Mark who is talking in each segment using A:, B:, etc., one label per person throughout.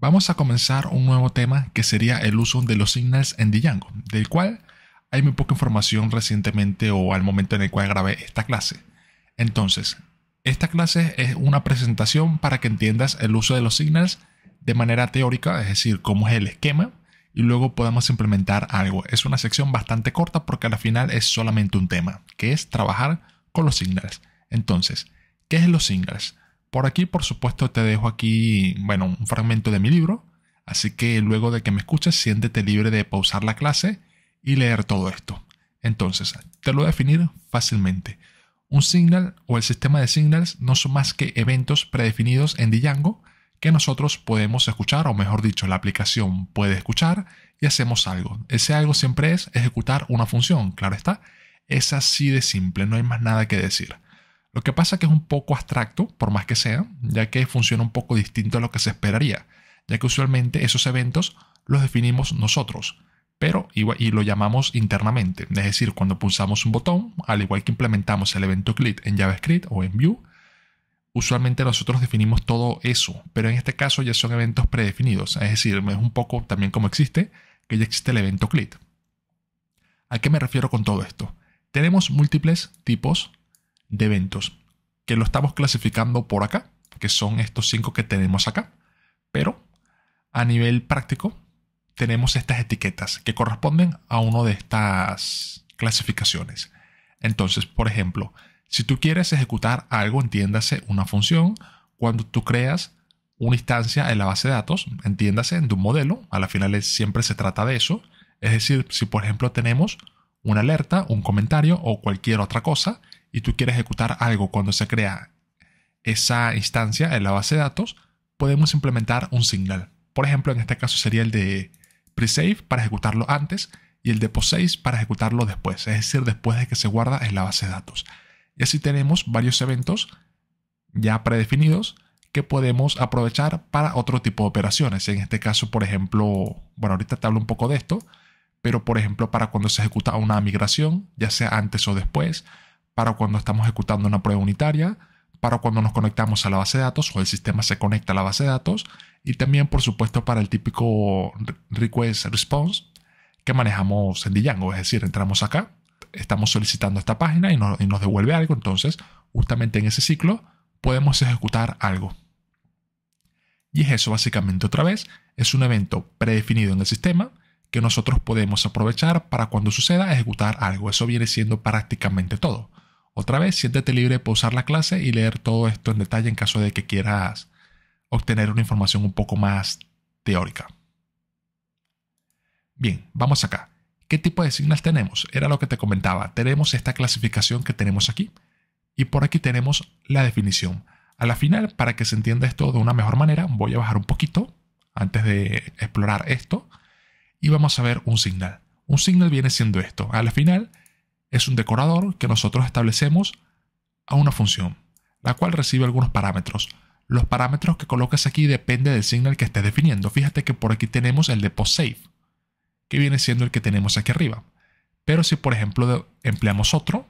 A: Vamos a comenzar un nuevo tema que sería el uso de los signals en Django, del cual hay muy poca información recientemente o al momento en el cual grabé esta clase. Entonces, esta clase es una presentación para que entiendas el uso de los signals de manera teórica, es decir, cómo es el esquema, y luego podamos implementar algo. Es una sección bastante corta porque al final es solamente un tema, que es trabajar con los signals. Entonces, ¿qué es los signals? Por aquí, por supuesto, te dejo aquí, bueno, un fragmento de mi libro, así que luego de que me escuches, siéntete libre de pausar la clase y leer todo esto. Entonces, te lo voy a definir fácilmente. Un signal o el sistema de signals no son más que eventos predefinidos en Django que nosotros podemos escuchar, o mejor dicho, la aplicación puede escuchar y hacemos algo. Ese algo siempre es ejecutar una función, claro está. Es así de simple, no hay más nada que decir. Lo que pasa es que es un poco abstracto, por más que sea, ya que funciona un poco distinto a lo que se esperaría, ya que usualmente esos eventos los definimos nosotros, pero y lo llamamos internamente, es decir, cuando pulsamos un botón, al igual que implementamos el evento click en JavaScript o en Vue, usualmente nosotros definimos todo eso, pero en este caso ya son eventos predefinidos, es decir, es un poco también como existe, que ya existe el evento click. ¿A qué me refiero con todo esto? Tenemos múltiples tipos de eventos, que lo estamos clasificando por acá, que son estos cinco que tenemos acá. Pero a nivel práctico, tenemos estas etiquetas que corresponden a una de estas clasificaciones. Entonces, por ejemplo, si tú quieres ejecutar algo, entiéndase una función, cuando tú creas una instancia en la base de datos, entiéndase en un modelo, a la final siempre se trata de eso. Es decir, si por ejemplo tenemos una alerta, un comentario o cualquier otra cosa y tú quieres ejecutar algo cuando se crea esa instancia en la base de datos, podemos implementar un signal. Por ejemplo, en este caso sería el de pre-save para ejecutarlo antes y el de post-save para ejecutarlo después, es decir, después de que se guarda en la base de datos. Y así tenemos varios eventos ya predefinidos que podemos aprovechar para otro tipo de operaciones. En este caso, por ejemplo, bueno, ahorita te hablo un poco de esto, pero por ejemplo para cuando se ejecuta una migración, ya sea antes o después, para cuando estamos ejecutando una prueba unitaria, para cuando nos conectamos a la base de datos o el sistema se conecta a la base de datos y también por supuesto para el típico request response que manejamos en Django, es decir, entramos acá, estamos solicitando esta página y nos, nos devuelve algo, entonces justamente en ese ciclo podemos ejecutar algo. Y es eso básicamente otra vez, es un evento predefinido en el sistema que nosotros podemos aprovechar para cuando suceda ejecutar algo. Eso viene siendo prácticamente todo. Otra vez, siéntete libre de pausar la clase y leer todo esto en detalle en caso de que quieras obtener una información un poco más teórica. Bien, vamos acá. ¿Qué tipo de signos tenemos? Era lo que te comentaba. Tenemos esta clasificación que tenemos aquí y por aquí tenemos la definición. A la final, para que se entienda esto de una mejor manera, voy a bajar un poquito antes de explorar esto y vamos a ver un signal. Un signal viene siendo esto. Al final es un decorador que nosotros establecemos a una función, la cual recibe algunos parámetros. Los parámetros que colocas aquí depende del signal que estés definiendo. Fíjate que por aquí tenemos el de postSave, que viene siendo el que tenemos aquí arriba. Pero si por ejemplo empleamos otro,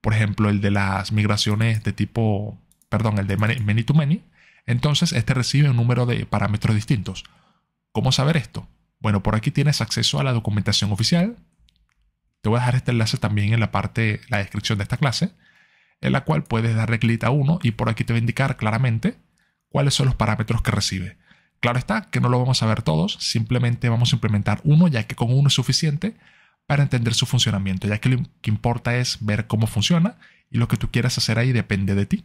A: por ejemplo el de las migraciones de tipo, perdón, el de many to many, entonces este recibe un número de parámetros distintos. ¿Cómo saber esto? Bueno, por aquí tienes acceso a la documentación oficial. Te voy a dejar este enlace también en la parte, la descripción de esta clase, en la cual puedes darle clic a uno y por aquí te va a indicar claramente cuáles son los parámetros que recibe. Claro está que no lo vamos a ver todos, simplemente vamos a implementar uno, ya que con uno es suficiente para entender su funcionamiento, ya que lo que importa es ver cómo funciona y lo que tú quieras hacer ahí depende de ti.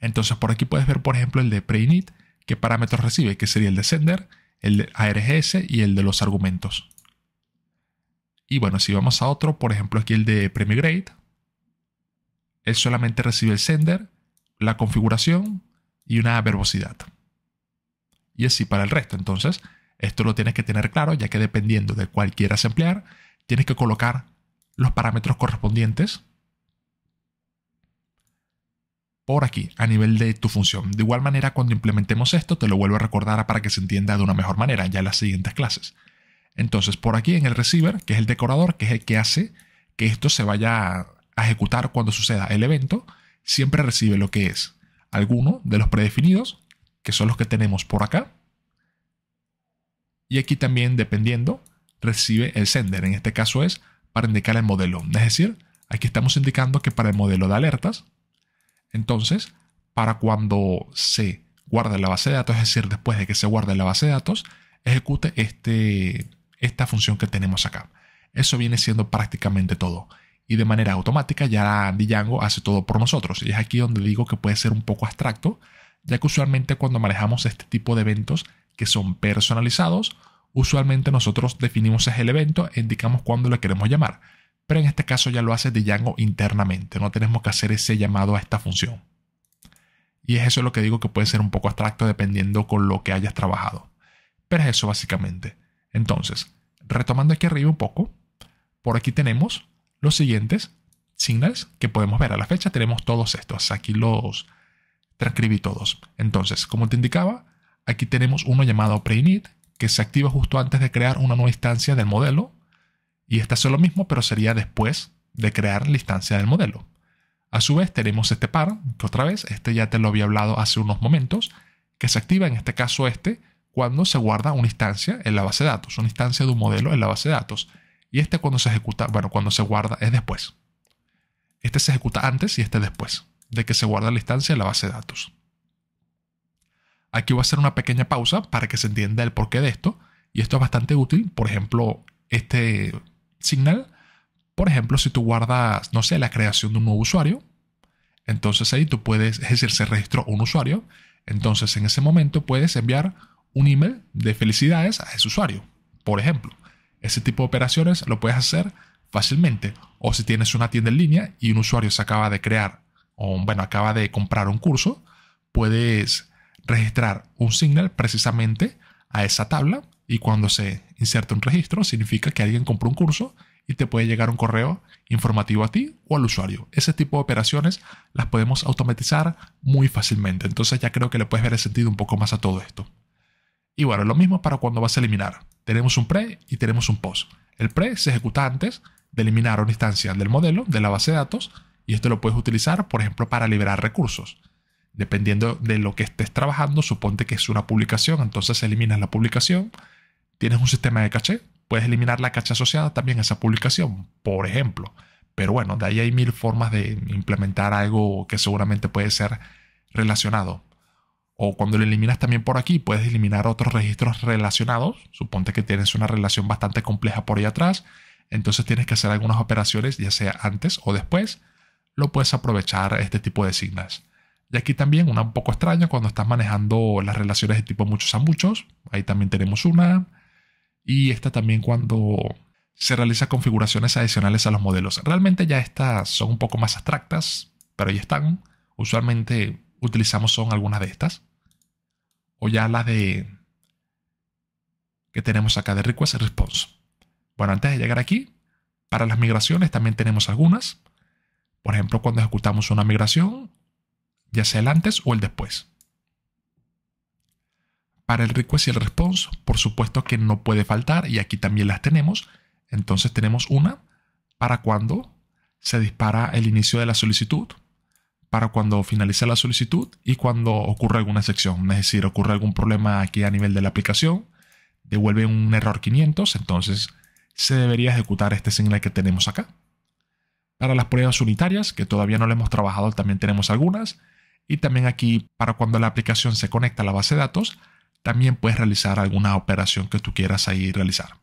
A: Entonces por aquí puedes ver, por ejemplo, el de preinit, qué parámetros recibe, que sería el de sender, el de ARGS y el de los argumentos. Y bueno, si vamos a otro, por ejemplo aquí el de Grade, él solamente recibe el sender, la configuración y una verbosidad. Y así para el resto. Entonces, esto lo tienes que tener claro, ya que dependiendo de cuál quieras emplear, tienes que colocar los parámetros correspondientes por aquí a nivel de tu función. De igual manera, cuando implementemos esto, te lo vuelvo a recordar para que se entienda de una mejor manera ya en las siguientes clases. Entonces, por aquí en el receiver, que es el decorador, que es el que hace que esto se vaya a ejecutar cuando suceda el evento, siempre recibe lo que es alguno de los predefinidos, que son los que tenemos por acá. Y aquí también, dependiendo, recibe el sender. En este caso es para indicar el modelo. Es decir, aquí estamos indicando que para el modelo de alertas, entonces, para cuando se guarde la base de datos, es decir, después de que se guarde la base de datos, ejecute este, esta función que tenemos acá. Eso viene siendo prácticamente todo. Y de manera automática ya Django hace todo por nosotros. Y es aquí donde digo que puede ser un poco abstracto, ya que usualmente cuando manejamos este tipo de eventos que son personalizados, usualmente nosotros definimos el evento e indicamos cuándo le queremos llamar. Pero en este caso ya lo hace Django internamente, no tenemos que hacer ese llamado a esta función. Y es eso lo que digo que puede ser un poco abstracto dependiendo con lo que hayas trabajado. Pero es eso básicamente. Entonces, retomando aquí arriba un poco, por aquí tenemos los siguientes signals que podemos ver. A la fecha tenemos todos estos. Aquí los transcribí todos. Entonces, como te indicaba, aquí tenemos uno llamado preinit que se activa justo antes de crear una nueva instancia del modelo y este hace lo mismo, pero sería después de crear la instancia del modelo. A su vez tenemos este par, que otra vez, este ya te lo había hablado hace unos momentos, que se activa en este caso este cuando se guarda una instancia en la base de datos, una instancia de un modelo en la base de datos. Y este cuando se ejecuta, bueno, cuando se guarda es después. Este se ejecuta antes y este después de que se guarda la instancia en la base de datos. Aquí voy a hacer una pequeña pausa para que se entienda el porqué de esto, y esto es bastante útil. Por ejemplo, este Signal. Por ejemplo, si tú guardas, no sé, la creación de un nuevo usuario, entonces ahí tú puedes, es decir, se registró un usuario, entonces en ese momento puedes enviar un email de felicidades a ese usuario, por ejemplo. Ese tipo de operaciones lo puedes hacer fácilmente. O si tienes una tienda en línea y un usuario se acaba de crear, o bueno, acaba de comprar un curso, puedes registrar un signal precisamente a esa tabla y cuando se inserta un registro, significa que alguien compró un curso y te puede llegar un correo informativo a ti o al usuario. Ese tipo de operaciones las podemos automatizar muy fácilmente. Entonces ya creo que le puedes ver el sentido un poco más a todo esto. Y bueno, lo mismo para cuando vas a eliminar. Tenemos un pre y tenemos un post. El pre se ejecuta antes de eliminar una instancia del modelo, de la base de datos, y esto lo puedes utilizar, por ejemplo, para liberar recursos. Dependiendo de lo que estés trabajando, suponte que es una publicación, entonces eliminas la publicación, Tienes un sistema de caché, puedes eliminar la caché asociada también a esa publicación, por ejemplo. Pero bueno, de ahí hay mil formas de implementar algo que seguramente puede ser relacionado. O cuando lo eliminas también por aquí, puedes eliminar otros registros relacionados. Suponte que tienes una relación bastante compleja por ahí atrás. Entonces tienes que hacer algunas operaciones, ya sea antes o después. Lo puedes aprovechar este tipo de signas. Y aquí también una un poco extraña cuando estás manejando las relaciones de tipo muchos a muchos. Ahí también tenemos una y esta también cuando se realizan configuraciones adicionales a los modelos. Realmente ya estas son un poco más abstractas, pero ya están. Usualmente utilizamos son algunas de estas. O ya las de que tenemos acá de request y response. Bueno, antes de llegar aquí, para las migraciones también tenemos algunas. Por ejemplo, cuando ejecutamos una migración, ya sea el antes o el después. Para el request y el response, por supuesto que no puede faltar y aquí también las tenemos. Entonces tenemos una para cuando se dispara el inicio de la solicitud, para cuando finaliza la solicitud y cuando ocurre alguna sección, es decir, ocurre algún problema aquí a nivel de la aplicación, devuelve un error 500, entonces se debería ejecutar este señal que tenemos acá. Para las pruebas unitarias, que todavía no le hemos trabajado, también tenemos algunas. Y también aquí, para cuando la aplicación se conecta a la base de datos, también puedes realizar alguna operación que tú quieras ahí realizar.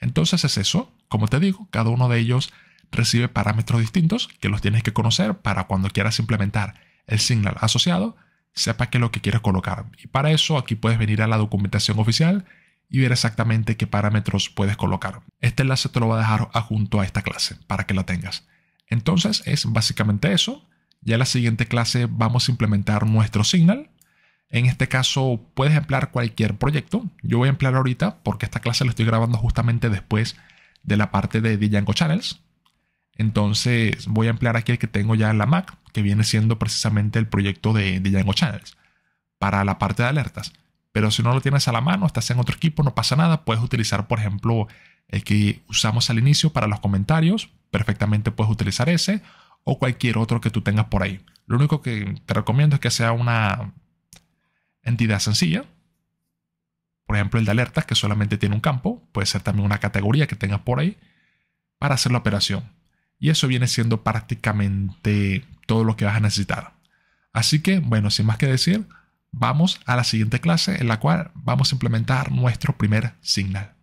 A: Entonces es eso, como te digo, cada uno de ellos recibe parámetros distintos que los tienes que conocer para cuando quieras implementar el signal asociado, sepa qué es lo que quieres colocar. Y para eso aquí puedes venir a la documentación oficial y ver exactamente qué parámetros puedes colocar. Este enlace te lo voy a dejar junto a esta clase para que la tengas. Entonces es básicamente eso. Ya en la siguiente clase vamos a implementar nuestro signal en este caso, puedes emplear cualquier proyecto. Yo voy a emplear ahorita porque esta clase la estoy grabando justamente después de la parte de Django Channels. Entonces voy a emplear aquí el que tengo ya en la Mac, que viene siendo precisamente el proyecto de, Django Channels para la parte de alertas. Pero si no lo tienes a la mano, estás en otro equipo, no pasa nada. Puedes utilizar, por ejemplo, el que usamos al inicio para los comentarios. Perfectamente puedes utilizar ese o cualquier otro que tú tengas por ahí. Lo único que te recomiendo es que sea una entidad sencilla. Por ejemplo, el de alertas, que solamente tiene un campo, puede ser también una categoría que tengas por ahí, para hacer la operación. Y eso viene siendo prácticamente todo lo que vas a necesitar. Así que, bueno, sin más que decir, vamos a la siguiente clase en la cual vamos a implementar nuestro primer signal.